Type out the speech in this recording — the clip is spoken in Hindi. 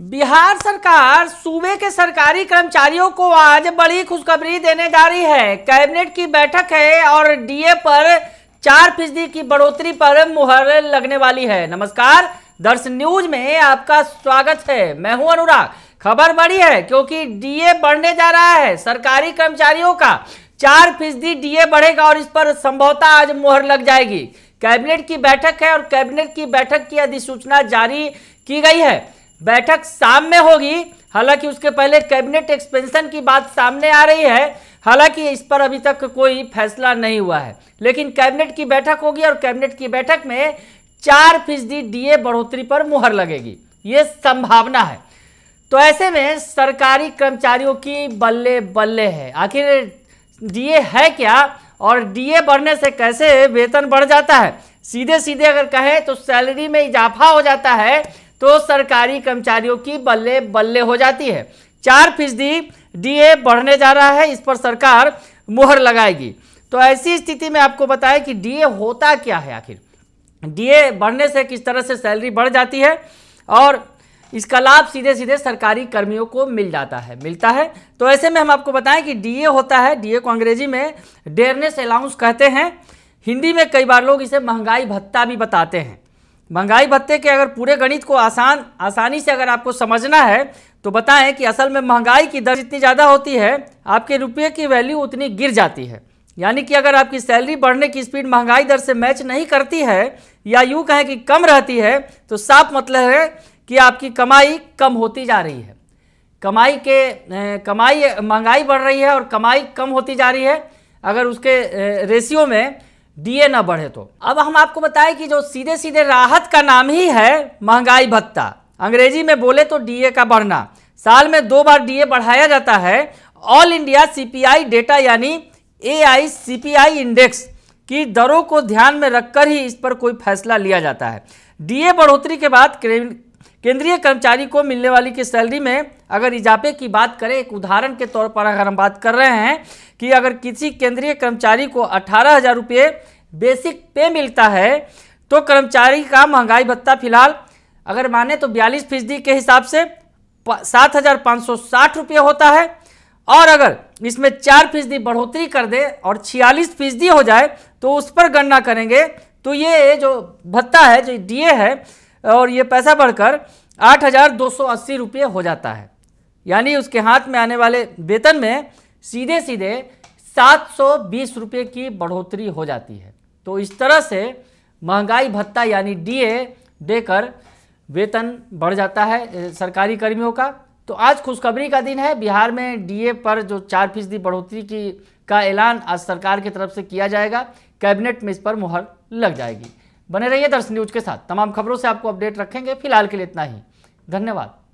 बिहार सरकार सूबे के सरकारी कर्मचारियों को आज बड़ी खुशखबरी देने जा रही है कैबिनेट की बैठक है और डीए पर चार फीसदी की बढ़ोतरी पर मुहर लगने वाली है नमस्कार दर्श न्यूज में आपका स्वागत है मैं हूं अनुराग खबर बड़ी है क्योंकि डीए बढ़ने जा रहा है सरकारी कर्मचारियों का चार फीसदी डीए बढ़ेगा और इस पर संभवता आज मुहर लग जाएगी कैबिनेट की बैठक है और कैबिनेट की बैठक की अधिसूचना जारी की गई है बैठक शाम में होगी हालांकि उसके पहले कैबिनेट एक्सपेंशन की बात सामने आ रही है हालांकि इस पर अभी तक कोई फैसला नहीं हुआ है लेकिन कैबिनेट की बैठक होगी और कैबिनेट की बैठक में चार फीसदी डीए बढ़ोतरी पर मुहर लगेगी ये संभावना है तो ऐसे में सरकारी कर्मचारियों की बल्ले बल्ले है आखिर डीए है क्या और डीए बढ़ने से कैसे वेतन बढ़ जाता है सीधे सीधे अगर कहें तो सैलरी में इजाफा हो जाता है तो सरकारी कर्मचारियों की बल्ले बल्ले हो जाती है चार फीसदी डीए बढ़ने जा रहा है इस पर सरकार मुहर लगाएगी तो ऐसी स्थिति में आपको बताया कि डीए होता क्या है आखिर डीए बढ़ने से किस तरह से सैलरी बढ़ जाती है और इसका लाभ सीधे सीधे सरकारी कर्मियों को मिल जाता है मिलता है तो ऐसे में हम आपको बताएं कि डीए होता है डीए को अंग्रेजी में डेयरनेस अलाउंस कहते हैं हिंदी में कई बार लोग इसे महंगाई भत्ता भी बताते हैं महंगाई भत्ते के अगर पूरे गणित को आसान आसानी से अगर आपको समझना है तो बताएं कि असल में महंगाई की दर जितनी ज़्यादा होती है आपके रुपये की वैल्यू उतनी गिर जाती है यानी कि अगर आपकी सैलरी बढ़ने की स्पीड महंगाई दर से मैच नहीं करती है या यूँ कहें कि कम रहती है तो साफ मतलब है कि आपकी कमाई कम होती जा रही है कमाई के कमाई महंगाई बढ़ रही है और कमाई कम होती जा रही है अगर उसके रेशियो में दिए ना बढ़े तो अब हम आपको बताएं कि जो सीधे सीधे राहत का नाम ही है महंगाई भत्ता अंग्रेजी में बोले तो डीए का बढ़ना साल में दो बार डीए बढ़ाया जाता है ऑल इंडिया सीपीआई डेटा यानी एआई आई इंडेक्स की दरों को ध्यान में रखकर ही इस पर कोई फैसला लिया जाता है डीए बढ़ोतरी के बाद केंद्रीय कर्मचारी को मिलने वाली की सैलरी में अगर इजाफे की बात करें एक उदाहरण के तौर पर अगर हम बात कर रहे हैं कि अगर किसी केंद्रीय कर्मचारी को अठारह हज़ार रुपये बेसिक पे मिलता है तो कर्मचारी का महंगाई भत्ता फिलहाल अगर माने तो बयालीस फीसदी के हिसाब से सात हज़ार पाँच सौ साठ रुपये होता है और अगर इसमें चार फीसदी बढ़ोतरी कर दे और छियालीस फीसदी हो जाए तो उस पर गणना करेंगे तो ये जो भत्ता है जो डी है और ये पैसा बढ़कर आठ हज़ार दो सौ अस्सी रुपये हो जाता है यानी उसके हाथ में आने वाले वेतन में सीधे सीधे सात सौ बीस रुपये की बढ़ोतरी हो जाती है तो इस तरह से महंगाई भत्ता यानी डीए देकर वेतन बढ़ जाता है सरकारी कर्मियों का तो आज खुशखबरी का दिन है बिहार में डीए पर जो चार फीसदी बढ़ोतरी की का ऐलान आज सरकार की तरफ से किया जाएगा कैबिनेट में इस पर मुहर लग जाएगी बने रहिए दर्शन न्यूज के साथ तमाम खबरों से आपको अपडेट रखेंगे फिलहाल के लिए इतना ही धन्यवाद